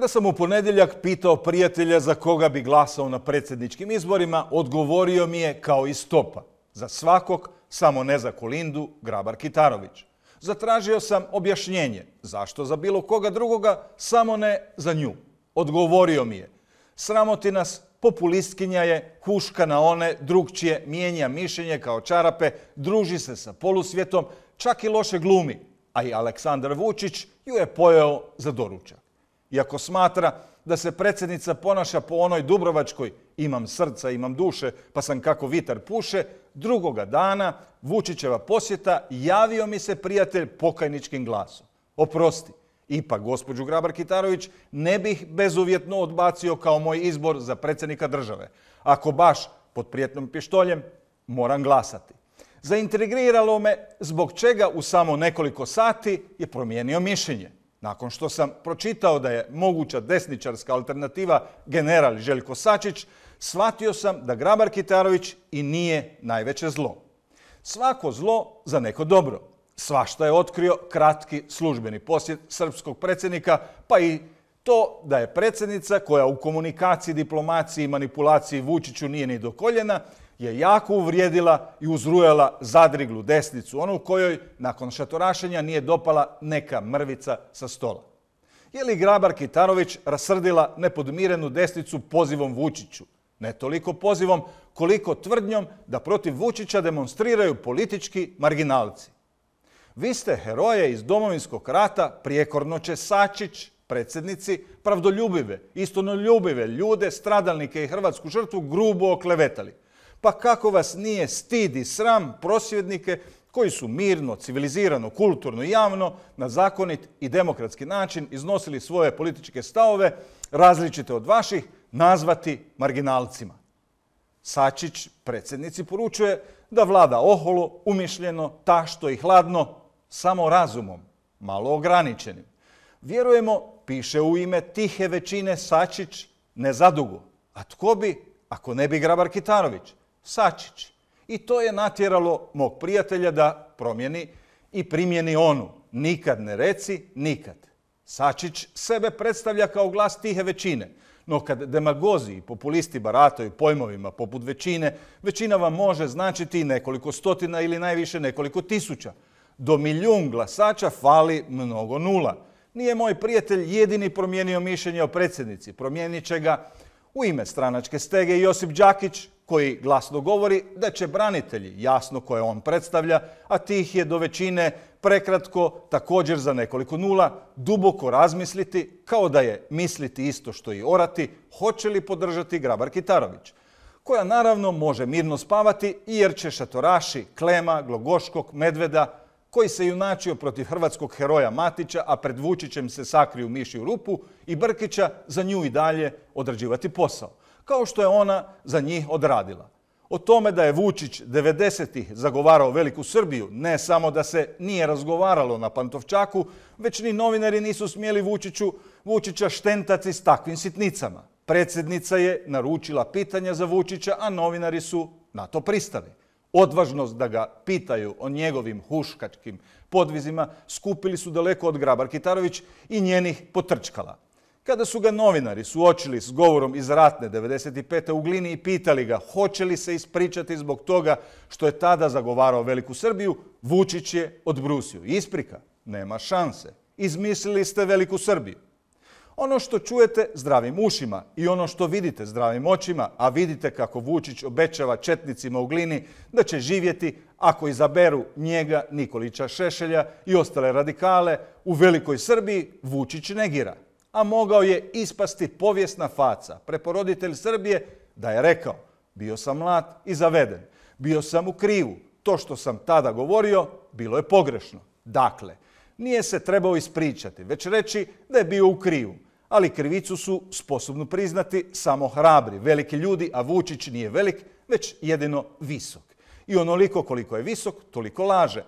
Kada sam u ponedjeljak pitao prijatelja za koga bi glasao na predsjedničkim izborima, odgovorio mi je kao i stopa. Za svakog, samo ne za Kolindu Grabar Kitarović. Zatražio sam objašnjenje zašto za bilo koga drugoga, samo ne za nju. Odgovorio mi je, sramoti nas, populistkinja je, huška na one, drugčije, mijenja mišljenje kao čarape, druži se sa polusvjetom, čak i loše glumi, a i Aleksandar Vučić ju je pojao za doručak. Iako smatra da se predsjednica ponaša po onoj Dubrovačkoj imam srca, imam duše, pa sam kako vitar puše, drugoga dana Vučićeva posjeta javio mi se prijatelj pokajničkim glasom. Oprosti, ipak gospođu Grabar-Kitarović ne bih bezuvjetno odbacio kao moj izbor za predsjednika države. Ako baš pod prijetnom pištoljem, moram glasati. Zaintegriralo me zbog čega u samo nekoliko sati je promijenio mišljenje. Nakon što sam pročitao da je moguća desničarska alternativa general Željko Sačić, shvatio sam da Grabar Kitarović i nije najveće zlo. Svako zlo za neko dobro. Svašta je otkrio kratki službeni posjet srpskog predsjednika, pa i to da je predsjednica koja u komunikaciji, diplomaciji i manipulaciji Vučiću nije ni dokoljena, je jako uvrijedila i uzrujala zadriglu desnicu, onu u kojoj, nakon šatorašenja, nije dopala neka mrvica sa stola. Je li Grabar Kitarović rasrdila nepodmirenu desnicu pozivom Vučiću? Ne toliko pozivom, koliko tvrdnjom da protiv Vučića demonstriraju politički marginalci. Vi ste heroje iz domovinskog rata prijekorno će Sačić, predsjednici, pravdoljubive, istonoljubive ljude, stradalnike i hrvatsku žrtvu grubo oklevetali. Pa kako vas nije stid i sram prosvjednike koji su mirno, civilizirano, kulturno i javno, na zakonit i demokratski način iznosili svoje političke stavove, različite od vaših, nazvati marginalcima. Sačić predsjednici poručuje da vlada oholo, umišljeno, tašto i hladno, samo razumom, malo ograničenim. Vjerujemo, piše u ime tihe većine Sačić, ne zadugo. A tko bi, ako ne bi Grabar Kitarović? sačić. I to je natjeralo mog prijatelja da promijeni i primjeni onu. Nikad ne reci, nikad. Sačić sebe predstavlja kao glas tihe većine. No kad demagozi i populisti barataju pojmovima poput većine, većina vam može značiti nekoliko stotina ili najviše nekoliko tisuća. Do milijun glasača fali mnogo nula. Nije moj prijatelj jedini promijenio mišljenje o predsjednici. Promijenit će ga u ime stranačke stege Josip Đakić, koji glasno govori da će branitelji, jasno koje on predstavlja, a tih je do većine prekratko, također za nekoliko nula, duboko razmisliti, kao da je misliti isto što i orati, hoće li podržati Grabar Kitarović, koja naravno može mirno spavati jer će šatoraši Klema, Glogoškog, Medveda, koji se junačio protiv hrvatskog heroja Matića, a pred Vučićem se sakri u mišju rupu i Brkića za nju i dalje odrađivati posao, kao što je ona za njih odradila. O tome da je Vučić 90-ih zagovarao Veliku Srbiju, ne samo da se nije razgovaralo na Pantovčaku, već ni novinari nisu smjeli Vučiću, Vučića štentati s takvim sitnicama. Predsjednica je naručila pitanja za Vučića, a novinari su na to pristali odvažnost da ga pitaju o njegovim huškačkim podvizima skupili su daleko od Grabar Kitarović i njenih potrčkala. Kada su ga novinari suočili s govorom iz ratne 95. u Glini i pitali ga hoće li se ispričati zbog toga što je tada zagovarao Veliku Srbiju, Vučić je odbrusio. Isprika, nema šanse. Izmislili ste Veliku Srbiju. Ono što čujete zdravim ušima i ono što vidite zdravim očima, a vidite kako Vučić obećava četnicima u glini da će živjeti ako izaberu njega, Nikolića Šešelja i ostale radikale, u Velikoj Srbiji Vučić negira. A mogao je ispasti povijesna faca, preporoditelj Srbije, da je rekao bio sam mlad i zaveden, bio sam u krivu, to što sam tada govorio bilo je pogrešno. Dakle, nije se trebao ispričati, već reći da je bio u krivu ali krivicu su sposobno priznati samo hrabri, veliki ljudi, a Vučić nije velik, već jedino visok. I onoliko koliko je visok, toliko laže.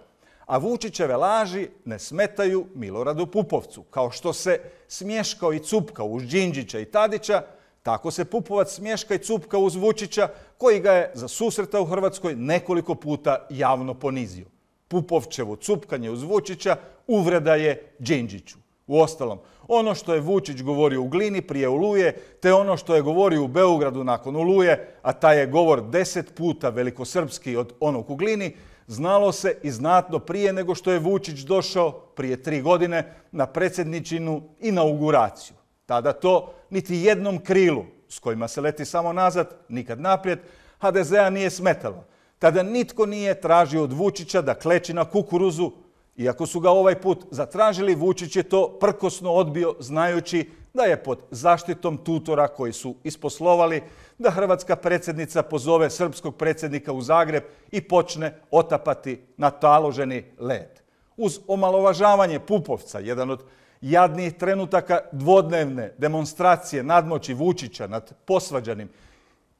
A Vučićeve laži ne smetaju Miloradu Pupovcu. Kao što se smješkao i cupka uz Đinđića i Tadića, tako se Pupovac smješka i cupka uz Vučića, koji ga je za susreta u Hrvatskoj nekoliko puta javno ponizio. Pupovčevo cupkanje uz Vučića uvreda je Đinđiću. Uostalom, ono što je Vučić govorio u Glini prije Oluje, te ono što je govorio u Beogradu nakon Uluje, a taj je govor deset puta velikosrpski od onog u Glini, znalo se i znatno prije nego što je Vučić došao prije tri godine na predsjedničinu inauguraciju. Tada to niti jednom krilu, s kojima se leti samo nazad, nikad naprijed, HDZ-a nije smetalo. Tada nitko nije tražio od Vučića da kleči na kukuruzu iako su ga ovaj put zatražili, Vučić je to prkosno odbio znajući da je pod zaštitom tutora koji su isposlovali da hrvatska predsjednica pozove srpskog predsjednika u Zagreb i počne otapati na taloženi led. Uz omalovažavanje Pupovca, jedan od jadnijih trenutaka dvodnevne demonstracije nadmoći Vučića nad posvađanim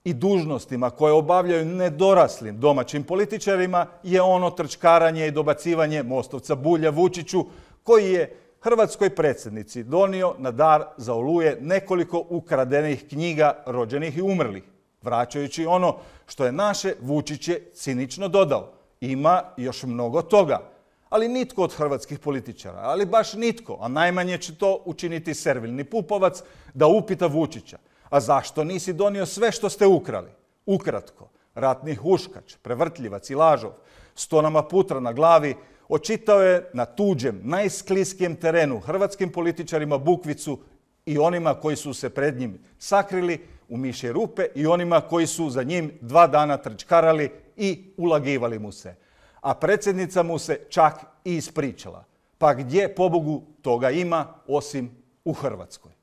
i dužnostima koje obavljaju nedoraslim domaćim političarima je ono trčkaranje i dobacivanje Mostovca Bulja Vučiću koji je Hrvatskoj predsjednici donio na dar za oluje nekoliko ukradenih knjiga rođenih i umrlih, vraćajući ono što je naše Vučić je cinično dodao. Ima još mnogo toga, ali nitko od hrvatskih političara, ali baš nitko, a najmanje će to učiniti servilni Pupovac, da upita Vučića – a zašto nisi donio sve što ste ukrali? Ukratko, ratni huškač, prevrtljivac i lažov, stonama putra na glavi, očitao je na tuđem, najskliskijem terenu hrvatskim političarima Bukvicu i onima koji su se pred njim sakrili u miše rupe i onima koji su za njim dva dana trčkarali i ulagivali mu se. A predsjednica mu se čak i ispričala. Pa gdje, pobogu, toga ima osim u Hrvatskoj?